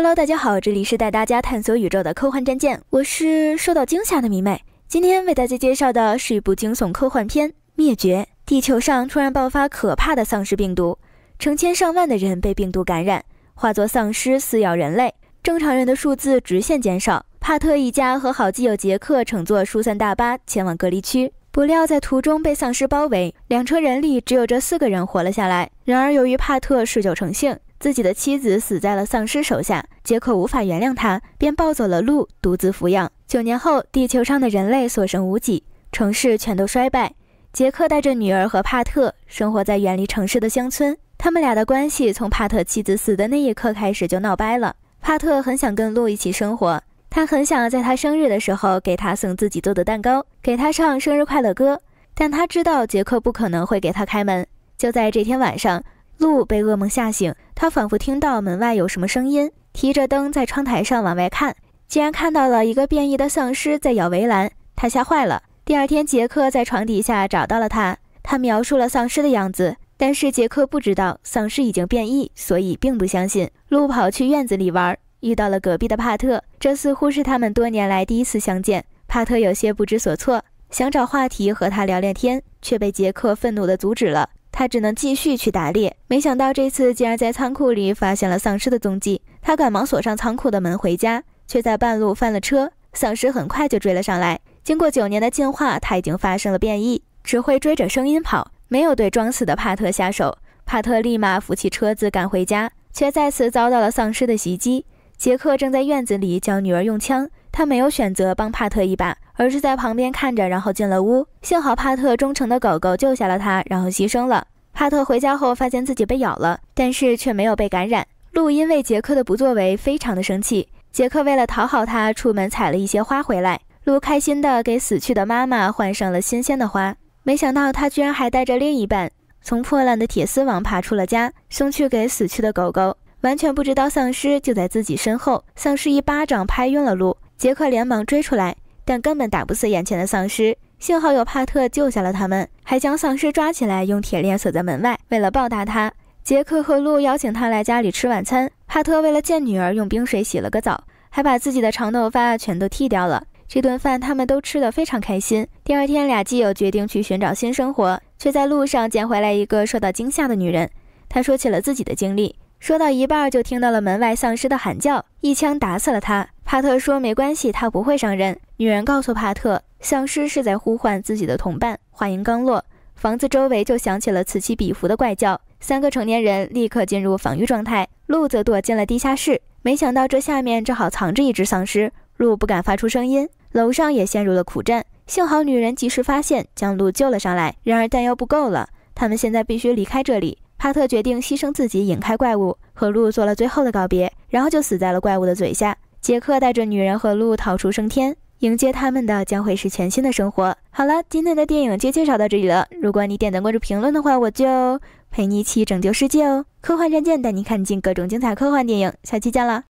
Hello，大家好，这里是带大家探索宇宙的科幻战舰，我是受到惊吓的迷妹。今天为大家介绍的是一部惊悚科幻片《灭绝》。地球上突然爆发可怕的丧尸病毒，成千上万的人被病毒感染，化作丧尸撕咬人类，正常人的数字直线减少。帕特一家和好基友杰克乘坐疏散大巴前往隔离区，不料在途中被丧尸包围，两车人里只有这四个人活了下来。然而由于帕特嗜酒成性。自己的妻子死在了丧尸手下，杰克无法原谅他，便抱走了鹿，独自抚养。九年后，地球上的人类所剩无几，城市全都衰败。杰克带着女儿和帕特生活在远离城市的乡村，他们俩的关系从帕特妻子死的那一刻开始就闹掰了。帕特很想跟鹿一起生活，他很想在他生日的时候给他送自己做的蛋糕，给他唱生日快乐歌，但他知道杰克不可能会给他开门。就在这天晚上。路被噩梦吓醒，他仿佛听到门外有什么声音，提着灯在窗台上往外看，竟然看到了一个变异的丧尸在咬围栏，他吓坏了。第二天，杰克在床底下找到了他，他描述了丧尸的样子，但是杰克不知道丧尸已经变异，所以并不相信。路跑去院子里玩，遇到了隔壁的帕特，这似乎是他们多年来第一次相见。帕特有些不知所措，想找话题和他聊聊天，却被杰克愤怒地阻止了。他只能继续去打猎，没想到这次竟然在仓库里发现了丧尸的踪迹。他赶忙锁上仓库的门回家，却在半路翻了车。丧尸很快就追了上来。经过九年的进化，他已经发生了变异，只会追着声音跑，没有对装死的帕特下手。帕特立马扶起车子赶回家，却再次遭到了丧尸的袭击。杰克正在院子里教女儿用枪。他没有选择帮帕特一把，而是在旁边看着，然后进了屋。幸好帕特忠诚的狗狗救下了他，然后牺牲了。帕特回家后发现自己被咬了，但是却没有被感染。路因为杰克的不作为非常的生气。杰克为了讨好他，出门采了一些花回来。路开心的给死去的妈妈换上了新鲜的花，没想到他居然还带着另一半从破烂的铁丝网爬出了家，送去给死去的狗狗，完全不知道丧尸就在自己身后。丧尸一巴掌拍晕了路，杰克连忙追出来，但根本打不死眼前的丧尸。幸好有帕特救下了他们，还将丧尸抓起来，用铁链锁在门外。为了报答他，杰克和露邀请他来家里吃晚餐。帕特为了见女儿，用冰水洗了个澡，还把自己的长头发全都剃掉了。这顿饭他们都吃得非常开心。第二天，俩基友决定去寻找新生活，却在路上捡回来一个受到惊吓的女人。他说起了自己的经历，说到一半就听到了门外丧尸的喊叫，一枪打死了他。帕特说：“没关系，他不会伤人。”女人告诉帕特，丧尸是在呼唤自己的同伴。话音刚落，房子周围就响起了此起彼伏的怪叫。三个成年人立刻进入防御状态，鹿则躲进了地下室。没想到这下面正好藏着一只丧尸，鹿不敢发出声音。楼上也陷入了苦战，幸好女人及时发现，将鹿救了上来。然而弹药不够了，他们现在必须离开这里。帕特决定牺牲自己，引开怪物，和鹿做了最后的告别，然后就死在了怪物的嘴下。杰克带着女人和鹿逃出升天，迎接他们的将会是全新的生活。好了，今天的电影就介绍到这里了。如果你点赞、关注、评论的话，我就陪你一起拯救世界哦！科幻战舰带你看尽各种精彩科幻电影，下期见了。